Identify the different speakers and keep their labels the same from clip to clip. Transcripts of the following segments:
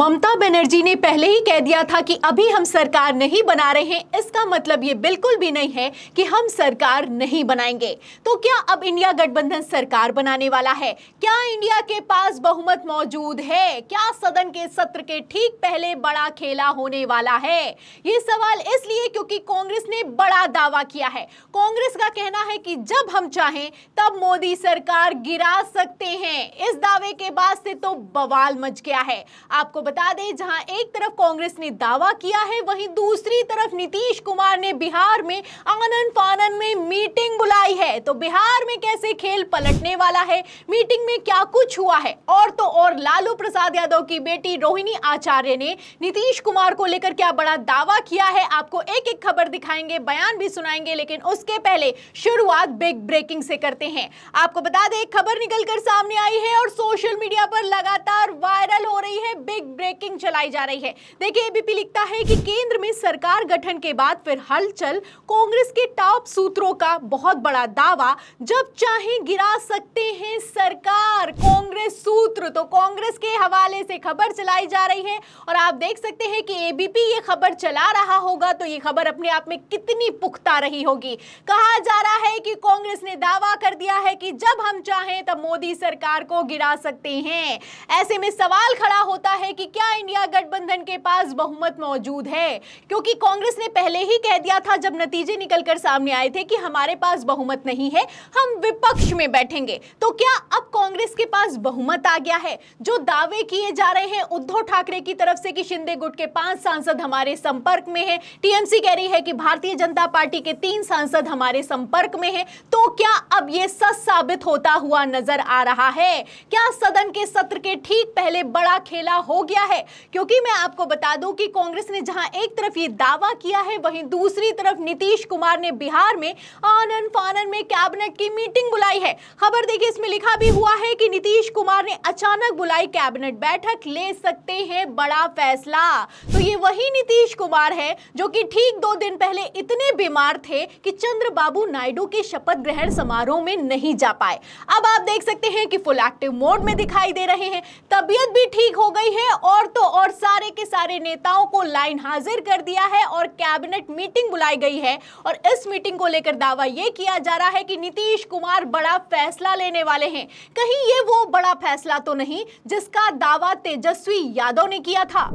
Speaker 1: ममता बनर्जी ने पहले ही कह दिया था कि अभी हम सरकार नहीं बना रहे हैं इसका मतलब ये बिल्कुल भी नहीं है कि हम सरकार नहीं बनाएंगे तो क्या अब इंडिया गठबंधन सरकार बनाने वाला है क्या इंडिया के पास बहुमत मौजूद है क्या सदन के सत्र के ठीक पहले बड़ा खेला होने वाला है ये सवाल इसलिए क्योंकि कांग्रेस ने बड़ा दावा किया है कांग्रेस का कहना है कि जब हम चाहें तब मोदी सरकार गिरा सकते हैं इस दावे के बाद से तो बवाल मच गया है आपको बता दें जहां एक तरफ कांग्रेस ने दावा किया है वहीं दूसरी तरफ नीतीश कुमार ने बिहार में आनन फानन में मीटिंग बुलाई है तो बिहार में कैसे खेल पलटने वाला है मीटिंग में क्या कुछ हुआ है और तो और लालू प्रसाद यादव की बेटी रोहिणी आचार्य ने नीतीश कुमार को लेकर क्या बड़ा दावा किया है आपको एक एक खबर दिखाएंगे बयान भी सुनाएंगे लेकिन उसके पहले शुरुआत बिग ब्रेकिंग से करते हैं आपको बता दें खबर निकलकर सामने आई है और सोशल मीडिया पर लगातार वायरल हो रही है बिग ब्रेकिंग चलाई जा रही है देखिए एबीपी लिखता है कि केंद्र में सरकार गठन के बाद फिर हलचल कांग्रेस के टॉप सूत्रों का बहुत बड़ा दावा जब चाहे गिरा सकते हैं सरकार कांग्रेस सूत्र तो कांग्रेस के हवाले से खबर चलाई जा रही है और आप देख सकते हैं कि एबीपी ये खबर चला रहा होगा तो ये खबर अपने आप में कितनी पुख्ता रही होगी कहा जा रहा है कि कांग्रेस ने दावा कर दिया है कि जब हम चाहें तब मोदी सरकार को गिरा सकते हैं ऐसे में सवाल खड़ा होता है कि क्या इंडिया गठबंधन के पास बहुमत मौजूद है क्योंकि कांग्रेस ने पहले ही कह दिया था जब नतीजे निकलकर सामने आए थे कि हमारे पास बहुमत नहीं है हम विपक्ष में बैठेंगे तो क्या अब कांग्रेस के पास बहुमत आ गया है जो दावे किए जा रहे हैं उद्धव ठाकरे की तरफ से कि शिंदे गुट के पांच सांसद हमारे संपर्क में है टीएमसी कह रही है कि भारतीय जनता पार्टी के तीन सांसद हमारे संपर्क में है तो क्या अब यह सच साबित होता हुआ नजर आ रहा है क्या सदन के सत्र के ठीक पहले बड़ा खेला हो गया है क्योंकि मैं आपको बता दूं कि कांग्रेस ने जहां एक तरफ ये दावा किया है वहीं दूसरी तरफ नीतीश कुमार ने बिहार में आनन फानन में कैबिनेट की मीटिंग बुलाई है खबर देखिए इसमें लिखा भी हुआ है कि नीतीश कुमार ने अचानक बुलाई कैबिनेट बैठक ले सकते हैं बड़ा फैसला तो ये वही नीतीश कुमार है जो की ठीक दो दिन पहले इतने बीमार थे कि चंद्रबाबू नायडू के शपथ ग्रहण समारोह में नहीं जा पाए अब आप देख सकते हैं कि फुल एक्टिव मोड में दिखाई दे रहे हैं तबियत भी ठीक हो गई है और तो और सारे के सारे नेताओं को लाइन हाजिर कर दिया है और कैबिनेट मीटिंग बुलाई गई है और इस मीटिंग को लेकर दावा यह किया जा रहा है कि नीतीश कुमार बड़ा फैसला लेने वाले हैं कहीं ये वो बड़ा फैसला तो नहीं जिसका दावा तेजस्वी यादव ने किया था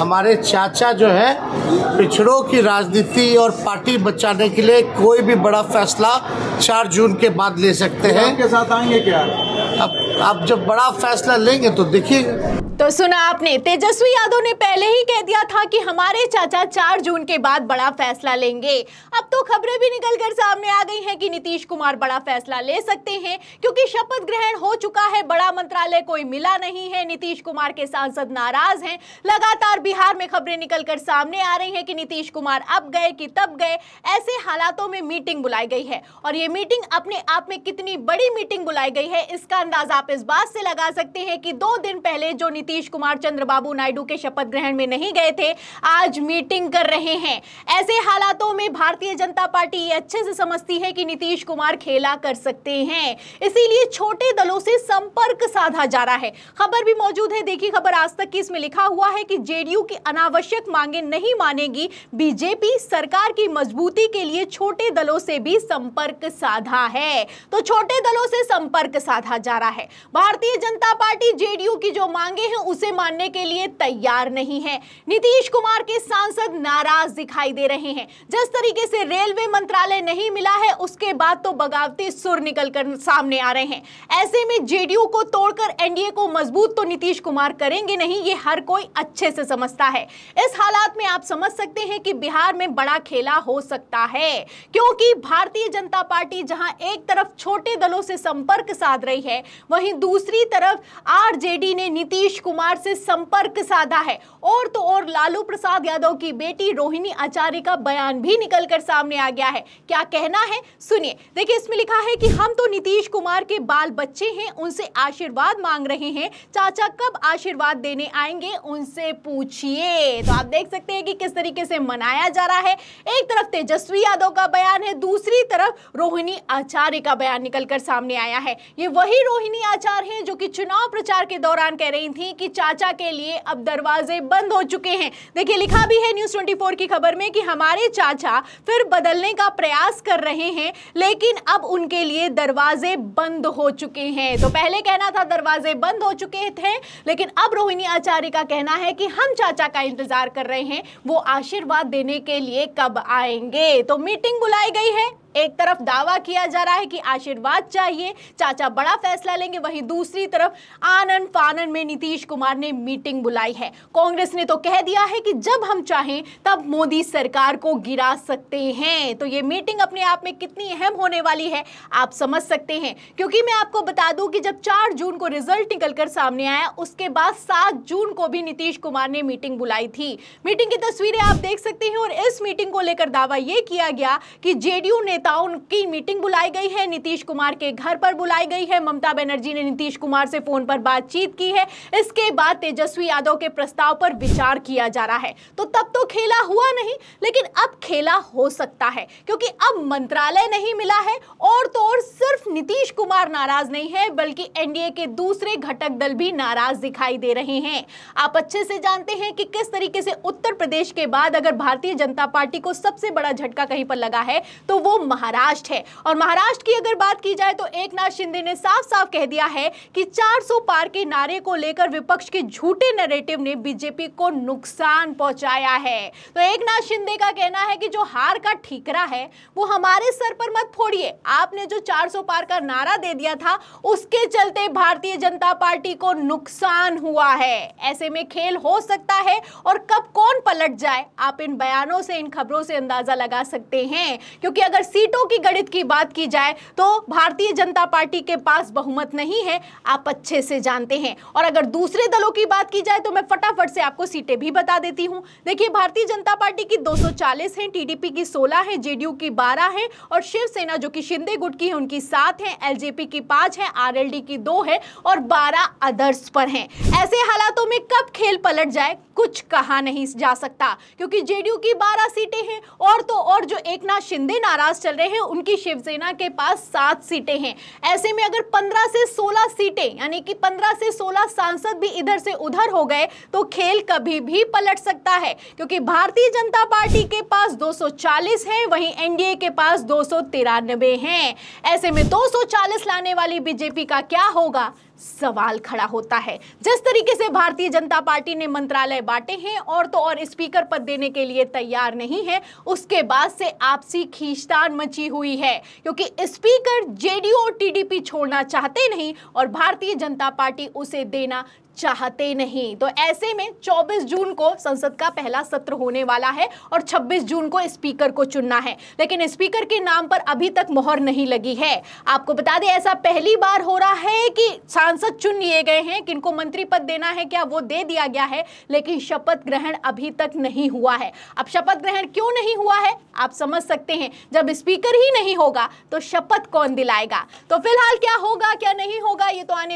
Speaker 1: हमारे चाचा जो है पिछड़ों की राजनीति और पार्टी बचाने के लिए कोई भी बड़ा फैसला चार जून के बाद ले सकते हैं के साथ आएंगे क्या आप, आप जब बड़ा फैसला लेंगे तो देखिएगा तो सुना आपने तेजस्वी यादव ने पहले ही कह दिया था कि हमारे चाचा चार जून के बाद बड़ा फैसला लेंगे अब तो खबरें भी निकल कर सामने आ गई हैं कि नीतीश कुमार बड़ा फैसला ले सकते हैं क्योंकि शपथ ग्रहण हो चुका है बड़ा मंत्रालय कोई मिला नहीं है नीतीश कुमार के सांसद नाराज हैं लगातार बिहार में खबरें निकल कर सामने आ रही है कि नीतीश कुमार अब गए कि तब गए ऐसे हालातों में मीटिंग बुलाई गई है और ये मीटिंग अपने आप में कितनी बड़ी मीटिंग बुलाई गई है इसका अंदाजा आप इस बात से लगा सकते हैं कि दो दिन पहले जो नीतीश कुमार चंद्रबाबू नायडू के शपथ ग्रहण में नहीं गए थे आज मीटिंग कर रहे हैं ऐसे हालातों में भारतीय जनता पार्टी ये अच्छे से समझती है कि नीतीश कुमार खेला कर सकते हैं इसीलिए छोटे दलों से संपर्क साधा जा रहा है खबर भी मौजूद है देखिए खबर आज तक की इसमें लिखा हुआ है कि जेडीयू की अनावश्यक मांगे नहीं मानेगी बीजेपी सरकार की मजबूती के लिए छोटे दलों से भी संपर्क साधा है तो छोटे दलों से संपर्क साधा जा रहा है भारतीय जनता पार्टी जेडीयू की जो मांगे हैं उसे मानने के लिए तैयार नहीं है नीतीश कुमार के सांसद नाराज दिखाई दे रहे हैं जिस तरीके से रेलवे मंत्रालय नहीं मिला है उसके बाद तो बगावती सुर निकल कर सामने आ रहे हैं ऐसे में जेडीयू को तोड़कर एनडीए को मजबूत तो नीतीश कुमार करेंगे नहीं ये हर कोई अच्छे से समझता है इस हालात में आप समझ सकते हैं कि बिहार में बड़ा खेला हो सकता है क्योंकि भारतीय जनता पार्टी जहां एक तरफ छोटे दलों से संपर्क साध रही है है वहीं दूसरी तरफ आरजेडी ने नीतीश कुमार से संपर्क साधा है और तो और लालू प्रसाद यादव की बेटी रोहिणी आचार्य का बयान भी निकल कर सामने आ गया है क्या कहना है सुनिए देखिए इसमें लिखा है कि हम तो नीतीश कुमार के बाल बच्चे हैं उनसे आशीर्वाद मांग रहे हैं चाचा कब आशीर्वाद देने आएंगे उनसे पूछिए तो आप देख सकते हैं कि किस तरीके से मनाया जा रहा है एक तरफ तेजस्वी यादव का बयान है दूसरी तरफ रोहिणी आचार्य का बयान निकलकर सामने आया है ये वही रोहिणी आचार हैं जो कि चुनाव प्रचार के दौरान कह रही थी कि चाचा के लिए अब दरवाजे बंद हो चुके हैं देखिए लिखा भी है न्यूज ट्वेंटी की खबर में कि हमारे चाचा फिर बदलने का प्रयास कर रहे हैं लेकिन अब उनके लिए दरवाजे बंद हो चुके हैं तो पहले कहना था दरवाजे बंद हो चुके थे लेकिन अब रोहिणी आचार्य का कहना है कि हम चाचा का इंतजार कर रहे हैं वो आशीर्वाद देने के लिए कब आएंगे तो मीटिंग बुलाई गई है एक तरफ दावा किया जा रहा है कि आशीर्वाद चाहिए चाचा बड़ा फैसला लेंगे वहीं दूसरी तरफ आनंद फानन में नीतीश कुमार ने मीटिंग बुलाई है कांग्रेस ने तो कह दिया है कि जब हम चाहें तब मोदी सरकार को गिरा सकते हैं तो ये मीटिंग अपने आप में कितनी अहम होने वाली है आप समझ सकते हैं क्योंकि मैं आपको बता दूं कि जब चार जून को रिजल्ट निकल सामने आया उसके बाद सात जून को भी नीतीश कुमार ने मीटिंग बुलाई थी मीटिंग की तस्वीरें आप देख सकते हैं और इस मीटिंग को लेकर दावा यह किया गया कि जेडीयू ने नेताओं की मीटिंग बुलाई गई है नीतीश कुमार के घर पर बुलाई गई है ममता बनर्जी ने नीतीश कुमार से फोन पर बातचीत की है इसके बाद तेजस्वी यादव के प्रस्ताव पर विचार किया जा रहा है तो तब तो खेला हुआ नहीं लेकिन अब खेला हो सकता है क्योंकि अब मंत्रालय नहीं मिला है और तो और सिर्फ नीतीश कुमार नाराज नहीं है बल्कि एनडीए के दूसरे घटक दल भी नाराज दिखाई दे रहे हैं आप अच्छे से जानते हैं कि किस तरीके से उत्तर प्रदेश के बाद अगर भारतीय जनता पार्टी को सबसे बड़ा झटका कहीं पर लगा है तो वो महाराष्ट्र है और महाराष्ट्र की अगर बात की जाए तो एक शिंदे ने साफ साफ कह दिया है कि 400 पार के नारे को लेकर विपक्ष के झूठे नरेटिव ने बीजेपी को नुकसान पहुंचाया है तो एक शिंदे का कहना है कि जो हार का ठीकरा है वो हमारे सर पर मत फोड़िए आपने जो 400 पार का नारा दे दिया था उसके चलते भारतीय जनता पार्टी को नुकसान हुआ है ऐसे में खेल हो सकता है और कब कौन पलट जाए आप इन बयानों से इन खबरों से अंदाजा लगा सकते हैं क्योंकि अगर सी सीटों की गणित की बात की जाए तो भारतीय जनता पार्टी के पास बहुमत नहीं है आप अच्छे से जानते हैं और अगर दूसरे दलों की बात की जाए तो मैं फटाफट से आपको सीटें भी बता देती हूँ देखिए भारतीय जनता पार्टी की 240 हैं टीडीपी की 16 है जेडीयू की 12 है और शिवसेना जो कि शिंदे गुट की है उनकी सात है एलजेपी की पांच है आरएलडी की दो है और बारह अदर्स पर है ऐसे हालातों में कब खेल पलट जाए कुछ कहा नहीं जा सकता क्योंकि जेडीयू की 12 सीटें हैं और तो और जो एक नाथ शिंदे नाराज चल रहे हैं उनकी शिवसेना के पास सात सीटें हैं ऐसे में अगर 15 से 16 सीटें यानी कि 15 से 16 सांसद भी इधर से उधर हो गए तो खेल कभी भी पलट सकता है क्योंकि भारतीय जनता पार्टी के पास दो सौ वहीं एनडीए के पास दो सौ ऐसे में दो लाने वाली बीजेपी का क्या होगा सवाल खड़ा होता है जिस तरीके से भारतीय जनता पार्टी ने मंत्रालय बांटे हैं और तो और स्पीकर पद देने के लिए तैयार नहीं है उसके बाद से आपसी खींचतान मची हुई है क्योंकि स्पीकर जेडीयू और टीडीपी छोड़ना चाहते नहीं और भारतीय जनता पार्टी उसे देना चाहते नहीं तो ऐसे में 24 जून को संसद का पहला सत्र होने वाला है और 26 जून को स्पीकर को चुनना है लेकिन स्पीकर के नाम पर अभी तक मोहर नहीं लगी है आपको बता दें ऐसा पहली बार हो रहा है कि सांसद चुन लिए गए हैं किनको मंत्री पद देना है क्या वो दे दिया गया है लेकिन शपथ ग्रहण अभी तक नहीं हुआ है अब शपथ ग्रहण क्यों नहीं हुआ है आप समझ सकते हैं जब स्पीकर ही नहीं होगा तो शपथ कौन दिलाएगा तो फिलहाल क्या होगा क्या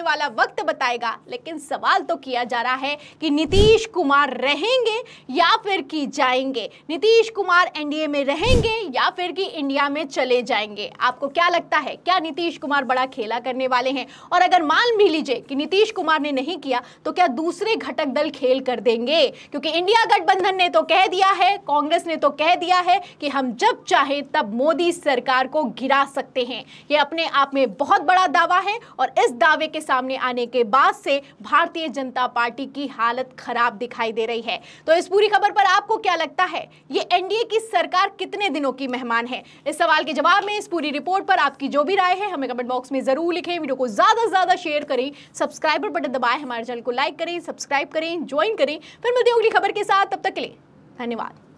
Speaker 1: वाला वक्त बताएगा लेकिन सवाल तो किया जा रहा है कि नीतीश कुमार रहेंगे या फिर कि जाएंगे नीतीश कुमार एनडीए में रहेंगे या फिर कि इंडिया में चले जाएंगे आपको क्या लगता है क्या नीतीश कुमार बड़ा खेला करने वाले हैं और अगर मान भी लीजिए कि नीतीश कुमार ने नहीं किया तो क्या दूसरे घटक दल खेल कर देंगे क्योंकि इंडिया गठबंधन ने तो कह दिया है कांग्रेस ने तो कह दिया है कि हम जब चाहे तब मोदी सरकार को गिरा सकते हैं यह अपने आप में बहुत बड़ा दावा है और इस दावे के साथ सामने आने के बाद से भारतीय जनता पार्टी की हालत खराब दिखाई दे रही है तो इस पूरी खबर पर आपको क्या लगता है ये एनडीए की सरकार कितने दिनों की मेहमान है इस सवाल के जवाब में इस पूरी रिपोर्ट पर आपकी जो भी राय है हमें कमेंट बॉक्स में जरूर लिखें वीडियो को ज्यादा से ज्यादा शेयर करें सब्सक्राइबर बटन दबाएं हमारे चैनल को लाइक करें सब्सक्राइब करें ज्वाइन करें फिर मिलते हैं अगली खबर के साथ तब तक के लिए धन्यवाद